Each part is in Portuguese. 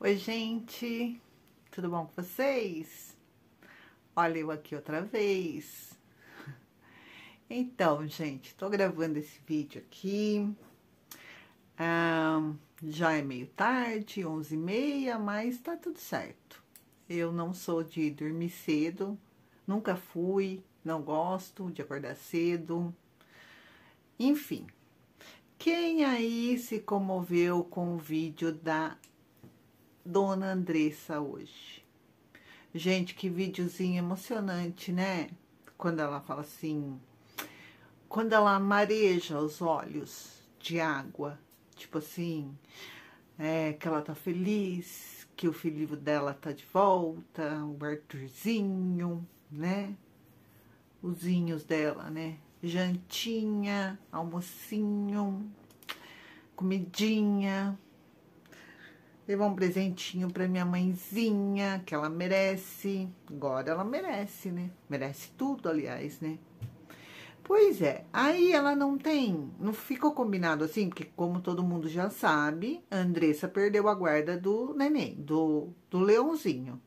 Oi, gente, tudo bom com vocês? Olha eu aqui outra vez. Então, gente, tô gravando esse vídeo aqui. já é meio tarde, 11h30, mas tá tudo certo. Eu não sou de dormir cedo, nunca fui, não gosto de acordar cedo. Enfim, quem aí se comoveu com o vídeo da Dona Andressa hoje. Gente, que videozinho emocionante, né? Quando ela fala assim, quando ela mareja os olhos de água, tipo assim, é, que ela tá feliz, que o filho dela tá de volta, o Arthurzinho, né? Os zinhos dela, né? Jantinha, almocinho, comidinha, levar um presentinho pra minha mãezinha, que ela merece. Agora ela merece, né? Merece tudo, aliás, né? Pois é, aí ela não tem, não ficou combinado assim, porque como todo mundo já sabe, a Andressa perdeu a guarda do neném, do, do leãozinho.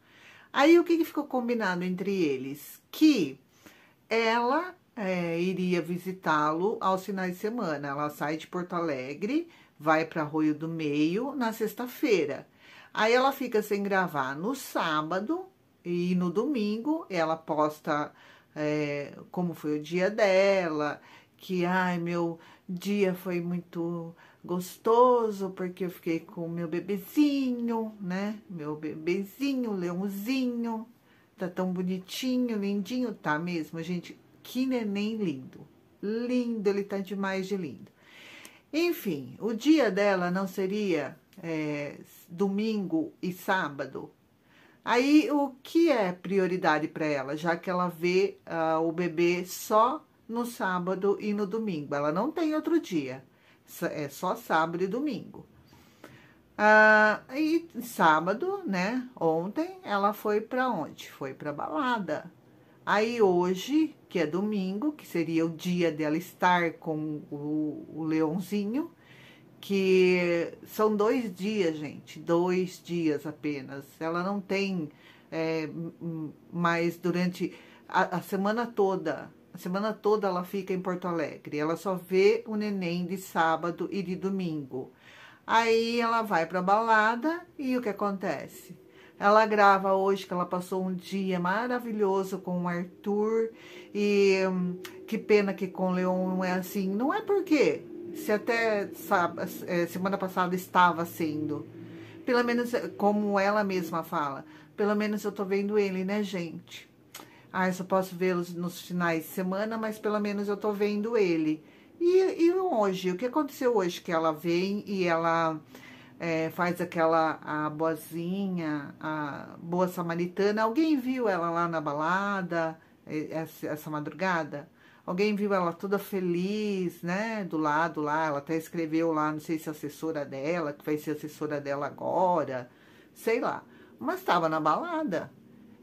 Aí o que, que ficou combinado entre eles? Que ela é, iria visitá-lo aos finais de semana. Ela sai de Porto Alegre vai para Arroio do Meio na sexta-feira. Aí ela fica sem gravar no sábado e no domingo ela posta é, como foi o dia dela, que ai meu dia foi muito gostoso porque eu fiquei com meu bebezinho, né? Meu bebezinho, leãozinho, tá tão bonitinho, lindinho, tá mesmo, gente? Que neném lindo, lindo, ele tá demais de lindo. Enfim, o dia dela não seria é, domingo e sábado? Aí, o que é prioridade para ela, já que ela vê uh, o bebê só no sábado e no domingo? Ela não tem outro dia, é só sábado e domingo. Uh, e sábado, né? Ontem ela foi para onde? Foi para balada. Aí hoje, que é domingo, que seria o dia dela estar com o, o leãozinho, que são dois dias, gente, dois dias apenas. Ela não tem é, mais durante a, a semana toda. A semana toda ela fica em Porto Alegre. Ela só vê o neném de sábado e de domingo. Aí ela vai para balada e o que acontece? Ela grava hoje que ela passou um dia maravilhoso com o Arthur e hum, que pena que com o Leon não é assim. Não é porque se até sabe, é, semana passada estava sendo. Pelo menos, como ela mesma fala, pelo menos eu tô vendo ele, né, gente? Ah, eu só posso vê-los nos finais de semana, mas pelo menos eu tô vendo ele. E, e hoje? O que aconteceu hoje? Que ela vem e ela é, faz aquela a boazinha, a boa samaritana. Alguém viu ela lá na balada essa, essa madrugada? Alguém viu ela toda feliz, né? Do lado lá, ela até escreveu lá, não sei se é assessora dela, que vai ser assessora dela agora, sei lá. Mas estava na balada.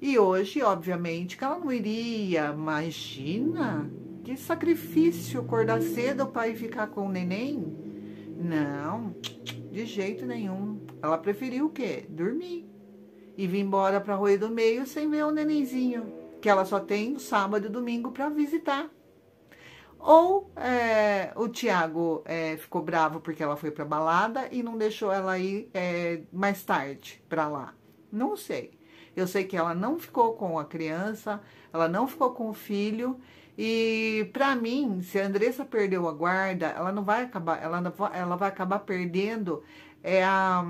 E hoje, obviamente, que ela não iria. Imagina que sacrifício acordar cedo para ir ficar com o neném. Não. De jeito nenhum. Ela preferiu o quê? Dormir. E vir embora para Rua do Meio sem ver o nenenzinho, que ela só tem sábado e domingo para visitar. Ou é, o Tiago é, ficou bravo porque ela foi para balada e não deixou ela ir é, mais tarde para lá. Não sei. Eu sei que ela não ficou com a criança, ela não ficou com o filho. E para mim, se a Andressa perdeu a guarda, ela não vai acabar, ela, não, ela vai acabar perdendo é a,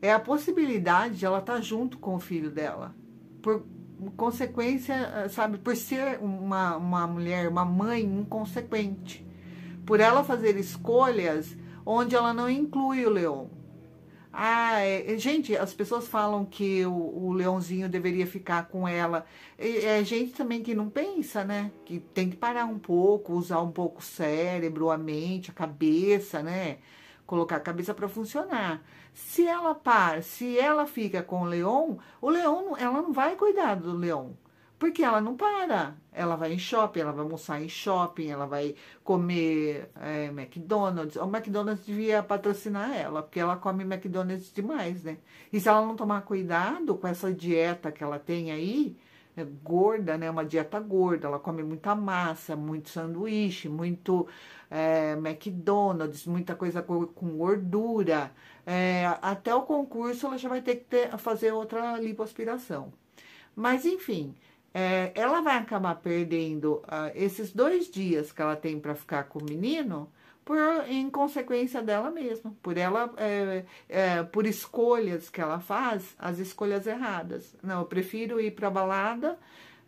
é a possibilidade de ela estar tá junto com o filho dela. Por consequência, sabe, por ser uma, uma mulher, uma mãe inconsequente. Por ela fazer escolhas onde ela não inclui o Leon ah, é, é, gente, as pessoas falam que o, o, leãozinho deveria ficar com ela. É, é gente também que não pensa, né? Que tem que parar um pouco, usar um pouco o cérebro, a mente, a cabeça, né? Colocar a cabeça para funcionar. Se ela par se ela fica com o leão, o leão, ela não vai cuidar do leão porque ela não para. Ela vai em shopping, ela vai almoçar em shopping, ela vai comer é, McDonald's. O McDonald's devia patrocinar ela, porque ela come McDonald's demais, né? E se ela não tomar cuidado com essa dieta que ela tem aí, é gorda, né? Uma dieta gorda, ela come muita massa, muito sanduíche, muito é, McDonald's, muita coisa com gordura. É, até o concurso ela já vai ter que ter, fazer outra lipoaspiração. Mas enfim, é, ela vai acabar perdendo uh, esses dois dias que ela tem para ficar com o menino por em consequência dela mesma, por ela, é, é, por escolhas que ela faz, as escolhas erradas. Não, eu prefiro ir para balada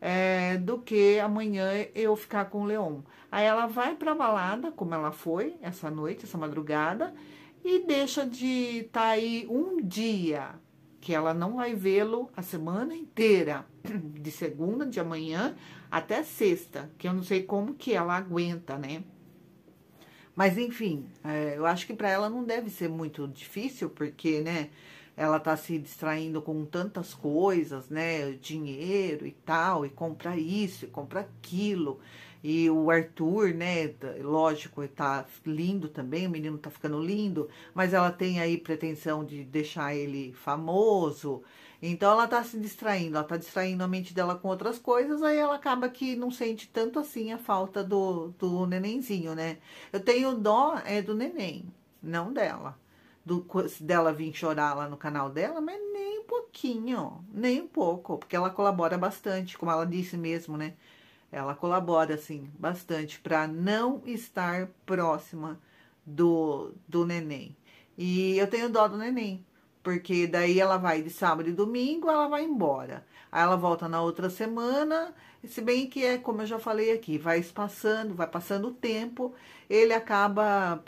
é, do que amanhã eu ficar com o Leon. Aí ela vai para balada, como ela foi essa noite, essa madrugada, e deixa de estar tá aí um dia que ela não vai vê-lo a semana inteira, de segunda, de amanhã até sexta, que eu não sei como que ela aguenta, né? Mas enfim, é, eu acho que para ela não deve ser muito difícil, porque, né, ela tá se distraindo com tantas coisas, né, dinheiro e tal, e compra isso, e compra aquilo. E o Arthur, né? Tá, lógico, tá lindo também, o menino tá ficando lindo, mas ela tem aí pretensão de deixar ele famoso. Então ela tá se distraindo, ela tá distraindo a mente dela com outras coisas, aí ela acaba que não sente tanto assim a falta do, do nenenzinho, né? Eu tenho dó é do neném, não dela. Do, dela vir chorar lá no canal dela, mas nem um pouquinho, nem um pouco, porque ela colabora bastante, como ela disse mesmo, né? ela colabora assim bastante para não estar próxima do, do neném. E eu tenho dó do neném, porque daí ela vai de sábado e domingo, ela vai embora. Aí ela volta na outra semana, se bem que é, como eu já falei aqui, vai espaçando, vai passando o tempo, ele acaba,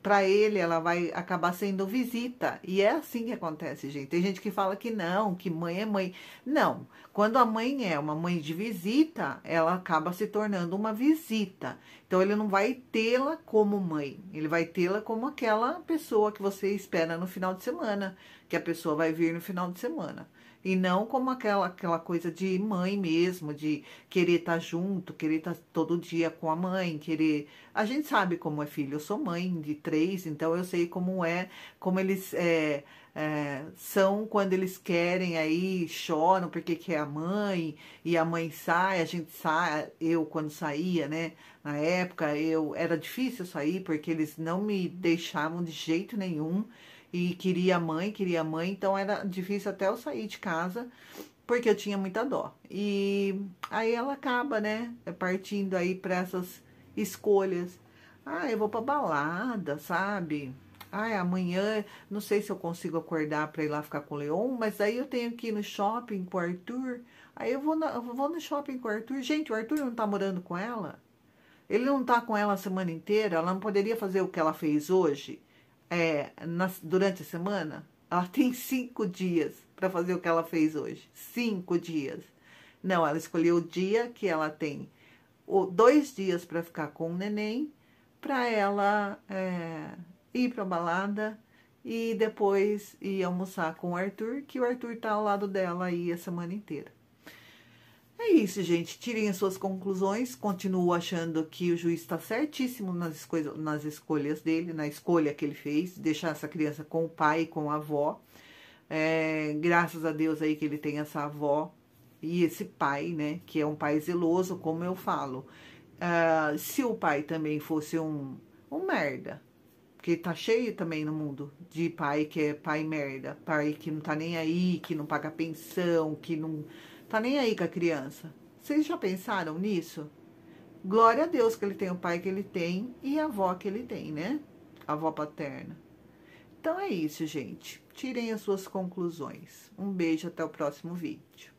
para ele, ela vai acabar sendo visita. E é assim que acontece, gente. Tem gente que fala que não, que mãe é mãe. Não, quando a mãe é uma mãe de visita, ela acaba se tornando uma visita. Então, ele não vai tê-la como mãe, ele vai tê-la como aquela pessoa que você espera no final de semana semana, que a pessoa vai vir no final de semana. E não como aquela, aquela coisa de mãe mesmo, de querer estar tá junto, querer estar tá todo dia com a mãe, querer. A gente sabe como é filho. Eu sou mãe de três, então eu sei como é, como eles é, é, são quando eles querem aí, choram porque quer a mãe, e a mãe sai, a gente sai, eu quando saía, né? Na época eu era difícil sair, porque eles não me deixavam de jeito nenhum e queria a mãe, queria a mãe, então era difícil até eu sair de casa porque eu tinha muita dó. E aí ela acaba, né, partindo aí para essas escolhas. Ah, eu vou para balada, sabe? Ai, amanhã não sei se eu consigo acordar para ir lá ficar com o Leon, mas aí eu tenho que ir no shopping com o Arthur. Aí eu vou, na, eu vou no shopping com o Arthur. Gente, o Arthur não tá morando com ela? Ele não tá com ela a semana inteira? Ela não poderia fazer o que ela fez hoje? é, na, durante a semana, ela tem cinco dias para fazer o que ela fez hoje. Cinco dias. Não, ela escolheu o dia que ela tem o, dois dias para ficar com o neném, para ela é, ir para balada e depois ir almoçar com o Arthur, que o Arthur está ao lado dela aí a semana inteira. É isso, gente. Tirem as suas conclusões. Continuo achando que o juiz está certíssimo nas, nas escolhas dele, na escolha que ele fez, deixar essa criança com o pai e com a avó. É, graças a Deus aí que ele tem essa avó e esse pai, né? Que é um pai zeloso, como eu falo. Uh, se o pai também fosse um, um merda, porque tá cheio também no mundo de pai que é pai merda, pai que não tá nem aí, que não paga pensão, que não Tá nem aí com a criança. Vocês já pensaram nisso? Glória a Deus que ele tem o pai que ele tem e a avó que ele tem, né? A avó paterna. Então é isso, gente. Tirem as suas conclusões. Um beijo, até o próximo vídeo.